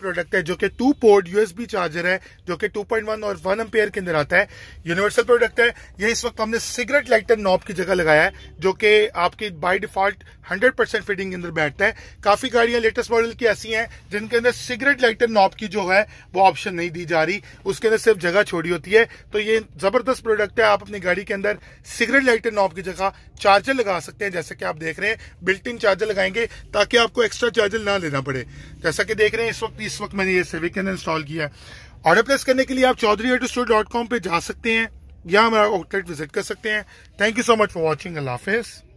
product है जो कि टू पोर्ट यूएसबी चार्जर है जो कि 2.1 और 1 एम्पेयर के अंदर आता है यूनिवर्सल प्रोडक्ट है ये इस वक्त हमने सिगरेट लाइटर नॉब की जगह लगाया है जो कि आपकी बाय डिफॉल्ट 100 परसेंट फिटिंग के अंदर बैठता है काफी गाड़ियां लेटेस्ट मॉडल की ऐसी हैं जिनके अंदर सिगरेट लाइटर नॉब की जो है वो ऑप्शन नहीं दी जा रही उसके अंदर सिर्फ जगह छोड़ी होती है तो ये जबरदस्त प्रोडक्ट है आप अपनी गाड़ी के अंदर सिगरेट लाइटर नॉब की जगह चार्जर लगा सकते हैं जैसे कि आप देख रहे हैं बिल्टिन चार्जर लगाएंगे ताकि आपको एक्स्ट्रा चार्जर ना लेना पड़े जैसा कि देख रहे हैं इस वक्त इस वक्त मैंने ये सिविक इंस्टॉल किया है ऑर्डर प्लेस करने के लिए आप चौधरी स्टोर डॉट कॉम पर जा सकते हैं या हमारा आउटलेट विजिट कर सकते हैं thank you so much for watching अल्लाह हाफिज़